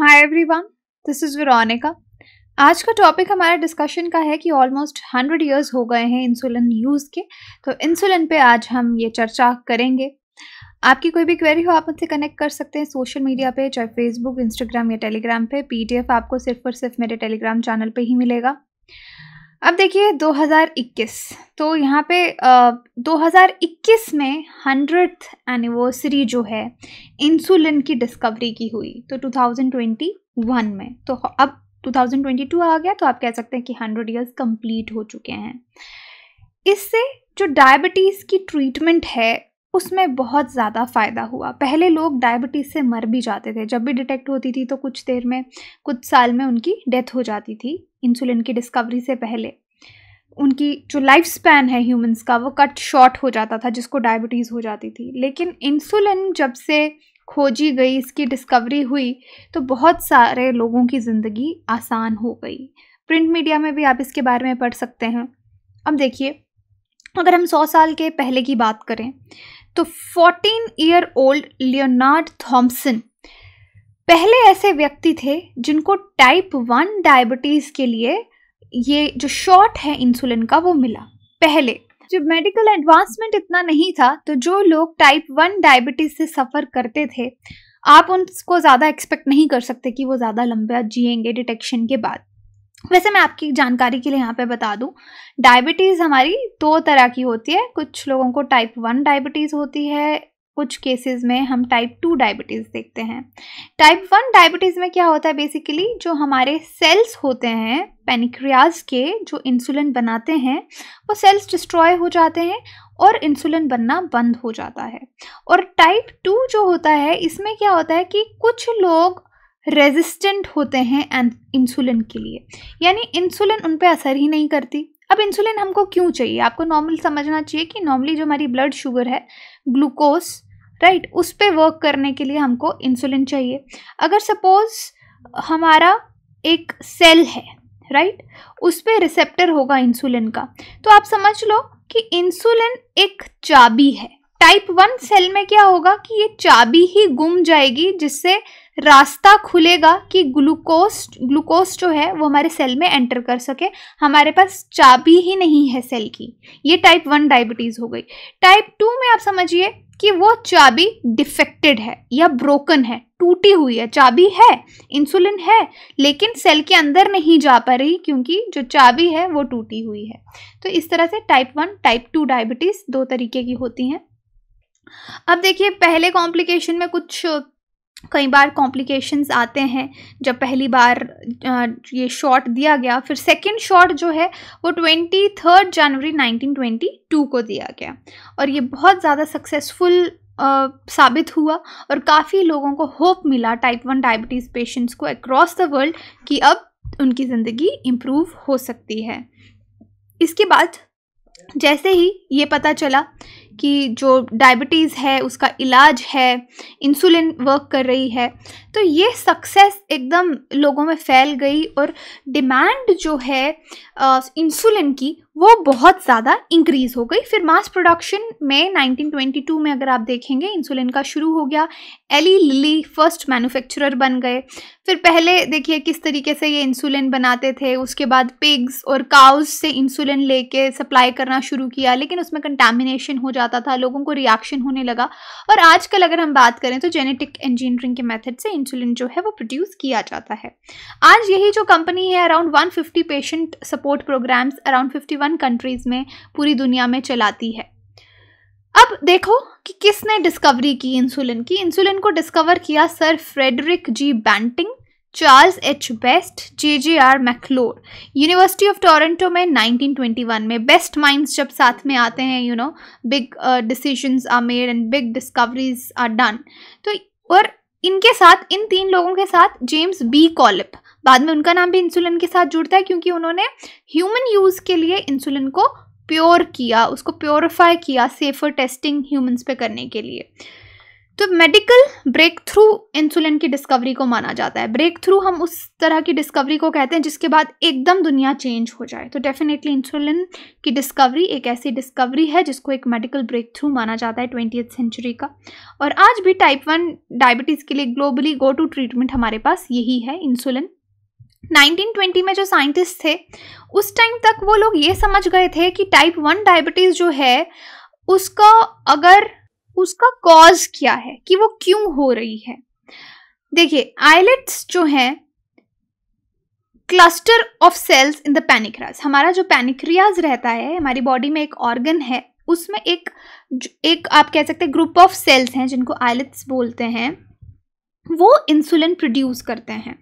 Hi everyone this is Veronica आज का topic हमारा डिस्कशन का है कि ऑलमोस्ट हंड्रेड इयर्स हो गए हैं इंसुलिन यूज़ के तो इंसुलिन पे आज हम ये चर्चा करेंगे आपकी कोई भी क्वेरी हो आप मुझसे कनेक्ट कर सकते हैं सोशल मीडिया पे चाहे फेसबुक इंस्टाग्राम या टेलीग्राम पे पीडीएफ आपको सिर्फ और सिर्फ मेरे टेलीग्राम चैनल पे ही मिलेगा अब देखिए 2021 तो यहाँ पे uh, 2021 में हंड्रेड एनिवर्सरी जो है इंसुलिन की डिस्कवरी की हुई तो 2021 में तो अब 2022 आ गया तो आप कह सकते हैं कि हंड्रेड ईयर्स कंप्लीट हो चुके हैं इससे जो डायबिटीज़ की ट्रीटमेंट है उसमें बहुत ज़्यादा फ़ायदा हुआ पहले लोग डायबिटीज़ से मर भी जाते थे जब भी डिटेक्ट होती थी तो कुछ देर में कुछ साल में उनकी डेथ हो जाती थी इंसुलिन की डिस्कवरी से पहले उनकी जो लाइफ स्पैन है ह्यूमंस का वो कट शॉर्ट हो जाता था जिसको डायबिटीज़ हो जाती थी लेकिन इंसुलिन जब से खोजी गई इसकी डिस्कवरी हुई तो बहुत सारे लोगों की ज़िंदगी आसान हो गई प्रिंट मीडिया में भी आप इसके बारे में पढ़ सकते हैं अब देखिए अगर हम सौ साल के पहले की बात करें तो fourteen year old Leonard Thompson पहले ऐसे व्यक्ति थे जिनको टाइप वन डायबिटीज़ के लिए ये जो शॉट है इंसुलिन का वो मिला पहले जब मेडिकल एडवांसमेंट इतना नहीं था तो जो लोग टाइप वन डायबिटीज़ से सफ़र करते थे आप उनको ज़्यादा एक्सपेक्ट नहीं कर सकते कि वो ज़्यादा लंबा जिएंगे डिटेक्शन के बाद वैसे मैं आपकी जानकारी के लिए यहाँ पे बता दूँ डायबिटीज़ हमारी दो तरह की होती है कुछ लोगों को टाइप वन डायबिटीज़ होती है कुछ केसेस में हम टाइप टू डायबिटीज़ देखते हैं टाइप वन डायबिटीज़ में क्या होता है बेसिकली जो हमारे सेल्स होते हैं पेनिक्रियाज के जो इंसुलिन बनाते हैं वो सेल्स डिस्ट्रॉय हो जाते हैं और इंसुलिन बनना बंद हो जाता है और टाइप टू जो होता है इसमें क्या होता है कि कुछ लोग रेजिस्टेंट होते हैं इंसुलिन के लिए यानी इंसुलिन उन पर असर ही नहीं करती अब इंसुलिन हमको क्यों चाहिए आपको नॉर्मल समझना चाहिए कि नॉर्मली जो हमारी ब्लड शुगर है ग्लूकोज राइट उस पर वर्क करने के लिए हमको इंसुलिन चाहिए अगर सपोज हमारा एक सेल है राइट right? उस पर रिसेप्टर होगा इंसुलिन का तो आप समझ लो कि इंसुलिन एक चाबी है टाइप वन सेल में क्या होगा कि ये चाबी ही गुम जाएगी जिससे रास्ता खुलेगा कि ग्लूकोज ग्लूकोज जो है वो हमारे सेल में एंटर कर सके हमारे पास चाबी ही नहीं है सेल की ये टाइप वन डायबिटीज़ हो गई टाइप टू में आप समझिए कि वो चाबी डिफेक्टेड है या ब्रोकन है टूटी हुई है चाबी है इंसुलिन है लेकिन सेल के अंदर नहीं जा पा रही क्योंकि जो चाबी है वो टूटी हुई है तो इस तरह से type one type two diabetes दो तरीके की होती हैं अब देखिए पहले कॉम्प्लिकेशन में कुछ कई बार कॉम्प्लिकेशंस आते हैं जब पहली बार ये शॉट दिया गया फिर सेकंड शॉट जो है वो ट्वेंटी थर्ड जनवरी 1922 को दिया गया और ये बहुत ज़्यादा सक्सेसफुल साबित हुआ और काफ़ी लोगों को होप मिला टाइप वन डायबिटीज़ पेशेंट्स को अक्रॉस द वर्ल्ड कि अब उनकी ज़िंदगी इम्प्रूव हो सकती है इसके बाद जैसे ही ये पता चला कि जो डायबिटीज़ है उसका इलाज है इंसुलिन वर्क कर रही है तो ये सक्सेस एकदम लोगों में फैल गई और डिमांड जो है इंसुलिन की वो बहुत ज़्यादा इंक्रीज़ हो गई फिर मास प्रोडक्शन में 1922 में अगर आप देखेंगे इंसुलिन का शुरू हो गया एली लिली फर्स्ट मैन्युफैक्चरर बन गए फिर पहले देखिए किस तरीके से ये इंसुलिन बनाते थे उसके बाद पिग्स और काउज से इंसुलिन लेके सप्लाई करना शुरू किया लेकिन उसमें कंटामिनेशन हो जाता था लोगों को रिएक्शन होने लगा और आजकल अगर हम बात करें तो जेनेटिक इंजीनियरिंग के मेथड से इंसुलिन जो है वो प्रोड्यूस किया जाता है आज यही जो कंपनी है around 150 patient support programs around 51 one countries में पूरी दुनिया में चलाती है अब देखो कि किसने डिस्कवरी की इंसुलिन की इंसुलिन को डिस्कवर किया sir Frederick G Banting Charles H Best J J R Macleod university of Toronto में 1921 में बेस्ट माइंड्स जब साथ में आते हैं you know big decisions are made and big discoveries are done तो और इनके साथ इन तीन लोगों के साथ जेम्स बी कॉलिप बाद में उनका नाम भी इंसुलिन के साथ जुड़ता है क्योंकि उन्होंने ह्यूमन यूज़ के लिए इंसुलिन को प्योर किया उसको प्योरीफाई किया सेफर टेस्टिंग ह्यूमंस पे करने के लिए तो मेडिकल ब्रेक थ्रू इंसुलिन की डिस्कवरी को माना जाता है ब्रेक थ्रू हम उस तरह की डिस्कवरी को कहते हैं जिसके बाद एकदम दुनिया चेंज हो जाए तो डेफिनेटली इंसुलिन की डिस्कवरी एक ऐसी डिस्कवरी है जिसको एक मेडिकल ब्रेक थ्रू माना जाता है ट्वेंटी सेंचुरी का और आज भी टाइप वन डायबिटीज़ के लिए ग्लोबली गो टू ट्रीटमेंट हमारे पास यही है इंसुलिन 1920 में जो साइंटिस्ट थे उस टाइम तक वो लोग ये समझ गए थे कि टाइप वन डायबिटीज़ जो है उसका अगर उसका कॉज क्या है कि वो क्यों हो रही है देखिए आइलेट्स जो हैं cluster of cells in the pancreas हमारा जो पैनिक्रियाज रहता है हमारी बॉडी में एक ऑर्गन है उसमें एक एक आप कह सकते हैं ग्रुप ऑफ सेल्स हैं जिनको आइलेट्स बोलते हैं वो इंसुलिन प्रोड्यूस करते हैं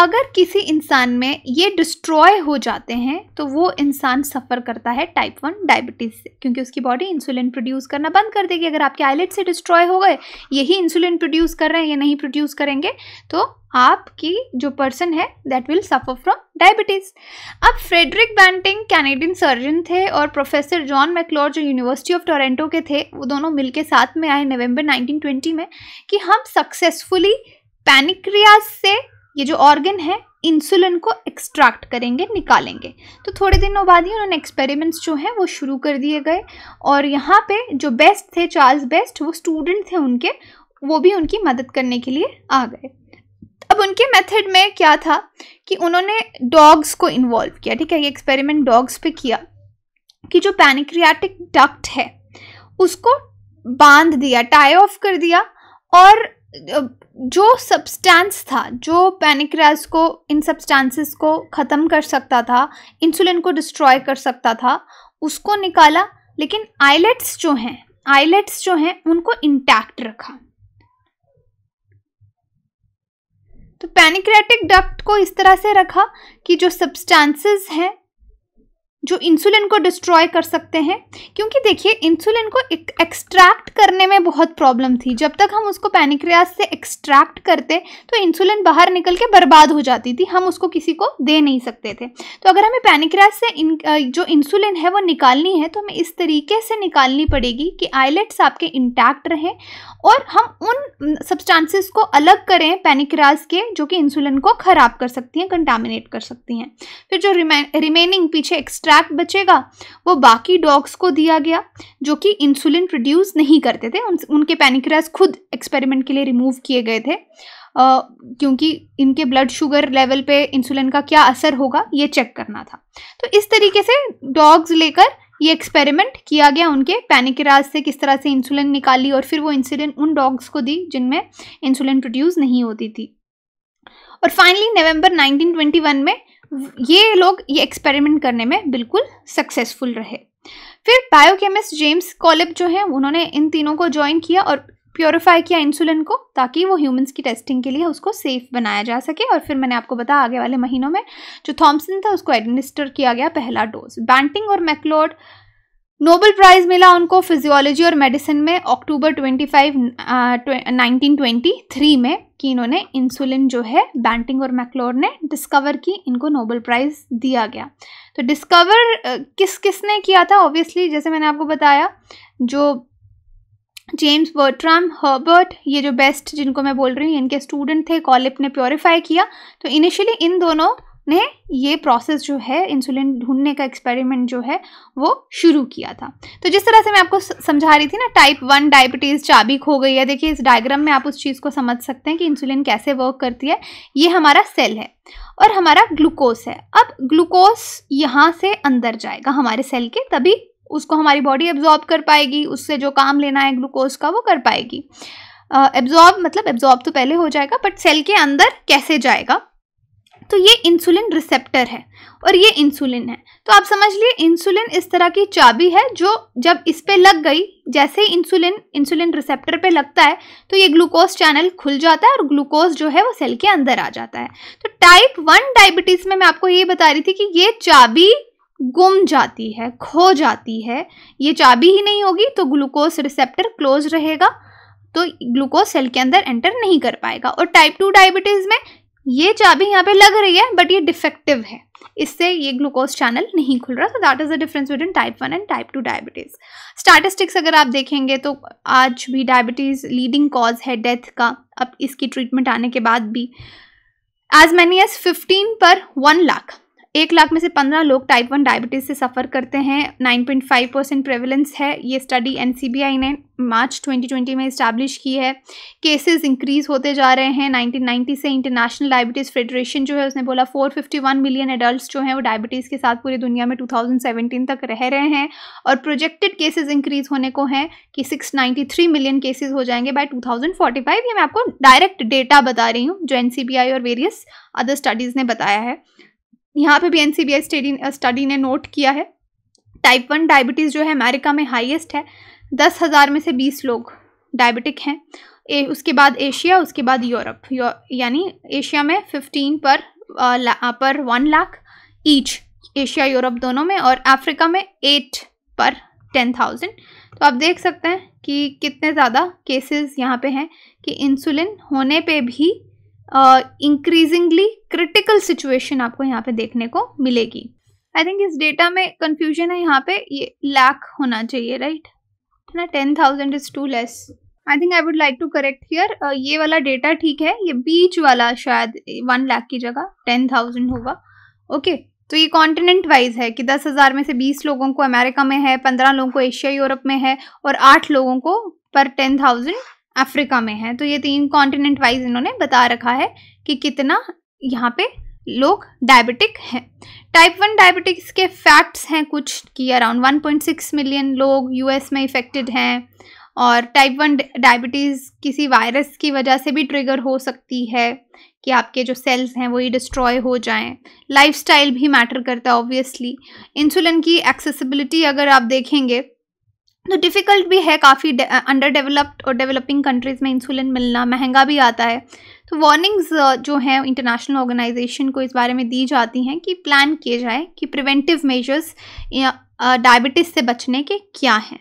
अगर किसी इंसान में ये डिस्ट्रॉय हो जाते हैं तो वो इंसान सफ़र करता है टाइप वन डायबिटीज़ से क्योंकि उसकी बॉडी इंसुलिन प्रोड्यूस करना बंद कर देगी अगर आपके आईलेट से डिस्ट्रॉय हो गए यही इंसुलिन प्रोड्यूस कर रहे हैं या नहीं प्रोड्यूस करेंगे तो आपकी जो पर्सन है that will suffer from diabetes अब फ्रेडरिक बैंटिंग कैनेडियन सर्जन थे और प्रोफेसर जॉन मैकलोर जो यूनिवर्सिटी ऑफ टोरेंटो के थे वो दोनों मिलके साथ में आए नवंबर 1920 में कि हम सक्सेसफुली पैनिक्रियाज से ये जो ऑर्गन है इंसुलिन को एक्सट्रैक्ट करेंगे निकालेंगे तो थोड़े दिनों बाद ही उन्होंने एक्सपेरिमेंट्स जो हैं वो शुरू कर दिए गए और यहाँ पे जो बेस्ट थे चार्ल्स बेस्ट वो स्टूडेंट थे उनके वो भी उनकी मदद करने के लिए आ गए अब मतलब उनके मेथड में क्या था कि उन्होंने डॉग्स को इन्वॉल्व किया ठीक है ये एक्सपेरिमेंट डॉग्स पे किया कि जो पैनिक्रियाटिक डक्ट है उसको बांध दिया टाई ऑफ कर दिया और जो सब्सटेंस था जो पैनिक्रियाज को इन सब्सटेंसेस को ख़त्म कर सकता था इंसुलिन को डिस्ट्रॉय कर सकता था उसको निकाला लेकिन आइलेट्स जो हैं आइलेट्स जो हैं उनको इंटैक्ट रखा तो पैनिक्रेटिक डक्ट को इस तरह से रखा कि जो सब्सटेंसेस हैं जो इंसुलिन को डिस्ट्रॉय कर सकते हैं क्योंकि देखिए इंसुलिन को एक्सट्रैक्ट करने में बहुत प्रॉब्लम थी जब तक हम उसको पैनिक्रियाज से एक्सट्रैक्ट करते तो इंसुलिन बाहर निकल के बर्बाद हो जाती थी हम उसको किसी को दे नहीं सकते थे तो अगर हमें पैनिक्रियाज से इन, जो इंसुलिन है वो निकालनी है तो हमें इस तरीके से निकालनी पड़ेगी कि आइलेट्स आपके इंटैक्ट रहें और हम उन सब्सटांसिस को अलग करें पैनिक्रियाज के जो कि इंसुलिन को ख़राब कर सकती हैं कंटामिनेट कर सकती हैं फिर जो रिमेनिंग पीछे एक्स्ट्रा फैट बचेगा वो बाकी डॉग्स को दिया गया जो कि इंसुलिन प्रोड्यूस नहीं करते थे उन, उनके पैनिक्रास खुद एक्सपेरिमेंट के लिए रिमूव किए गए थे आ, क्योंकि इनके ब्लड शुगर लेवल पे इंसुलिन का क्या असर होगा ये चेक करना था तो इस तरीके से डॉग्स लेकर ये एक्सपेरिमेंट किया गया उनके पैनिकराज से किस तरह से इंसुलिन निकाली और फिर वो इंसुलिन उन डॉग्स को दी जिनमें इंसुलिन प्रोड्यूस नहीं होती थी और फाइनली नवंबर 1921 में ये लोग ये एक्सपेरिमेंट करने में बिल्कुल सक्सेसफुल रहे फिर बायोकेमिस्ट जेम्स कॉलिप जो हैं उन्होंने इन तीनों को ज्वाइन किया और प्योरीफाई किया इंसुलिन को ताकि वो ह्यूमंस की टेस्टिंग के लिए उसको सेफ बनाया जा सके और फिर मैंने आपको बताया आगे वाले महीनों में जो थॉम्सन था उसको एडमिनिस्टर किया गया पहला डोज बैंटिंग और मैकलोड नोबल प्राइज मिला उनको फिजियोलॉजी और मेडिसिन में अक्टूबर 25 1923 में कि इन्होंने इंसुलिन जो है बैंटिंग और मैक्लोर ने डिस्कवर की इनको नोबल प्राइज दिया गया तो डिस्कवर किस किस ने किया था ऑब्वियसली जैसे मैंने आपको बताया जो जेम्स बर्ट्राम हर्बर्ट ये जो बेस्ट जिनको मैं बोल रही हूँ इनके स्टूडेंट थे कॉलिप ने प्योरीफाई किया तो इनिशियली इन दोनों ने ये प्रोसेस जो है इंसुलिन ढूंढने का एक्सपेरिमेंट जो है वो शुरू किया था तो जिस तरह से मैं आपको समझा रही थी ना टाइप वन डायबिटीज़ चाबी खो गई है देखिए इस डायग्राम में आप उस चीज़ को समझ सकते हैं कि इंसुलिन कैसे वर्क करती है ये हमारा सेल है और हमारा ग्लूकोज है अब ग्लूकोज यहाँ से अंदर जाएगा हमारे सेल के तभी उसको हमारी बॉडी एब्जॉर्ब कर पाएगी उससे जो काम लेना है ग्लूकोज का वो कर पाएगी एब्जॉर्ब uh, मतलब एब्जॉर्ब तो पहले हो जाएगा बट सेल के अंदर कैसे जाएगा तो ये इंसुलिन रिसेप्टर है और ये इंसुलिन है तो आप समझ लिए इंसुलिन इस तरह की चाबी है जो जब इस पर लग गई जैसे ही इंसुलिन इंसुलिन रिसेप्टर पे लगता है तो ये ग्लूकोज चैनल खुल जाता है और ग्लूकोज जो है वो सेल के अंदर आ जाता है तो टाइप वन डायबिटीज़ में मैं आपको ये बता रही थी कि ये चाबी गुम जाती है खो जाती है ये चाबी ही नहीं होगी तो ग्लूकोज रिसेप्टर क्लोज रहेगा तो ग्लूकोज सेल के अंदर एंटर नहीं कर पाएगा और टाइप टू डायबिटीज़ में ये चाबी यहाँ पे लग रही है बट ये डिफेक्टिव है इससे ये ग्लूकोज चैनल नहीं खुल रहा तो that is the difference between type one and type two diabetes statistics अगर आप देखेंगे तो आज भी डायबिटीज़ लीडिंग कॉज है डेथ का अब इसकी ट्रीटमेंट आने के बाद भी as many as fifteen per one lakh एक लाख में से पंद्रह लोग टाइप वन डायबिटीज़ से सफ़र करते हैं nine point five percent prevalence है ये study N C B I ने मार्च ट्वेंटी ट्वेंटी में इस्टेब्लिश की है केसेस इंक्रीज होते जा रहे हैं नाइनटीन नाइन्टी से इंटरनेशनल डायबिटीज़ फेडरेशन जो है उसने बोला four fifty one million adult जो हैं वो डायबिटीज़ के साथ पूरी दुनिया में टू थाउजेंड सेवेंटीन तक रह रहे हैं और प्रोजेक्टेड केसेज इंक्रीज होने को हैं कि six ninety three million cases हो जाएंगे by two thousand forty five ये मैं आपको डायरेक्ट डेटा बता रही हूँ जो एन सी बी आई और वेरियस अदर स्टडीज़ ने बताया है यहाँ पे भी एन स्टडी स्टडी ने नोट किया है टाइप वन डायबिटीज़ जो है अमेरिका में हाईएस्ट है दस हज़ार में से बीस लोग डायबिटिक हैं ए, उसके बाद एशिया उसके बाद यूरोप यानी एशिया में फिफ्टीन पर आ, per one lakh each Asia Europe दोनों में और अफ्रीका में एट पर टेन थाउजेंड तो आप देख सकते हैं कि कितने ज़्यादा केसेस यहाँ पे हैं कि इंसुलिन होने पे भी इंक्रीजिंगली क्रिटिकल सिचुएशन आपको यहाँ पे देखने को मिलेगी आई थिंक इस डेटा में कन्फ्यूजन है यहाँ पे ये लैक होना चाहिए राइट है तो ना ten thousand is too less I think I would like to correct here ये वाला डेटा ठीक है ये बीच वाला शायद वन लाख की जगह टेन थाउजेंड होगा ओके okay, तो ये कॉन्टिनेंट वाइज है कि दस हज़ार में से बीस लोगों को अमेरिका में है पंद्रह लोगों को एशिया यूरोप में है और आठ लोगों को पर टेन थाउजेंड अफ्रीका में है तो ये तीन कॉन्टिनेंट वाइज इन्होंने बता रखा है कि कितना यहाँ पे लोग डायबिटिक हैं टाइप वन डायबिटिक्स के फैक्ट्स हैं कुछ कि अराउंड 1.6 मिलियन लोग यूएस में इफ़ेक्टेड हैं और टाइप वन डायबिटीज़ किसी वायरस की वजह से भी ट्रिगर हो सकती है कि आपके जो सेल्स हैं वही डिस्ट्रॉय हो जाएं लाइफस्टाइल भी मैटर करता है ऑब्वियसली इंसुलिन की एक्सेसिबिलिटी अगर आप देखेंगे तो डिफ़िकल्ट भी है काफ़ी अंडर डेवलप्ड और डेवलपिंग कंट्रीज़ में इंसुलिन मिलना महंगा भी आता है तो वार्निंग्स जो हैं इंटरनेशनल ऑर्गेनाइजेशन को इस बारे में दी जाती हैं कि प्लान किए जाए कि प्रिवेंटिव मेजर्स डायबिटीज़ से बचने के क्या हैं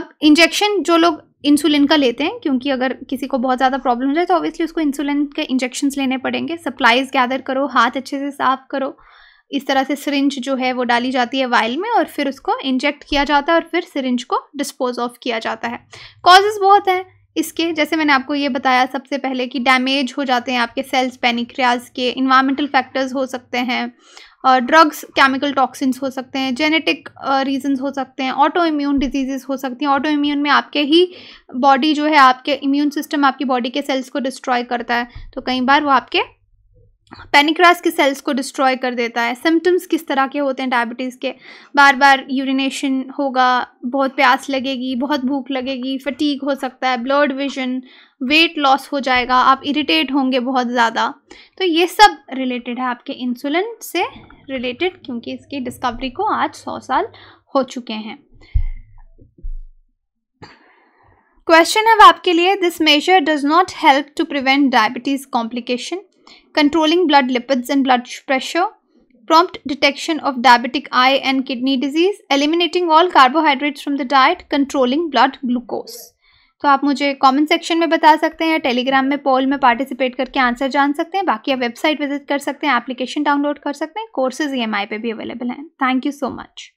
अब इंजेक्शन जो लोग इंसुलिन का लेते हैं क्योंकि अगर किसी को बहुत ज़्यादा प्रॉब्लम हो जाए तो ऑब्वियसली उसको इंसुलिन के इंजेक्शन लेने पड़ेंगे सप्लाइज़ गैदर करो हाथ अच्छे से साफ़ करो इस तरह से सिरिंज जो है वो डाली जाती है वाइल में और फिर उसको इंजेक्ट किया जाता है और फिर सिरिंज को डिस्पोज ऑफ किया जाता है कॉजेज़ बहुत हैं इसके जैसे मैंने आपको ये बताया सबसे पहले कि डैमेज हो जाते हैं आपके सेल्स पेनिक्रियाज के इन्वामेंटल फैक्टर्स हो सकते हैं और ड्रग्स केमिकल टॉक्सिन्स हो सकते हैं जेनेटिक रीजंस हो सकते हैं ऑटो इम्यून डिजीज़ हो सकती हैं ऑटो इम्यून में आपके ही बॉडी जो है आपके इम्यून सिस्टम आपकी बॉडी के सेल्स को डिस्ट्रॉय करता है तो कई बार वो आपके पेनिक्रास के सेल्स को डिस्ट्रॉय कर देता है सिम्टम्स किस तरह के होते हैं डायबिटीज़ के बार बार यूरिनेशन होगा बहुत प्यास लगेगी बहुत भूख लगेगी फटीक हो सकता है ब्लर्ड विजन वेट लॉस हो जाएगा आप इरिटेट होंगे बहुत ज़्यादा तो ये सब रिलेटेड है आपके इंसुलिन से रिलेटेड क्योंकि इसकी डिस्कवरी को आज सौ साल हो चुके हैं क्वेश्चन है आपके लिए this measure does not help to prevent diabetes complication controlling blood lipids and blood pressure, prompt detection of diabetic eye and kidney disease, eliminating all carbohydrates from the diet, controlling blood glucose. तो आप मुझे comment section में बता सकते हैं या Telegram में पोल में पार्टिसिपेट करके आंसर जान सकते हैं बाकी आप वेबसाइट विजिट कर सकते हैं एप्लीकेशन डाउनलोड कर सकते हैं कोर्सेज ई पे भी अवेलेबल हैं थैंक यू सो मच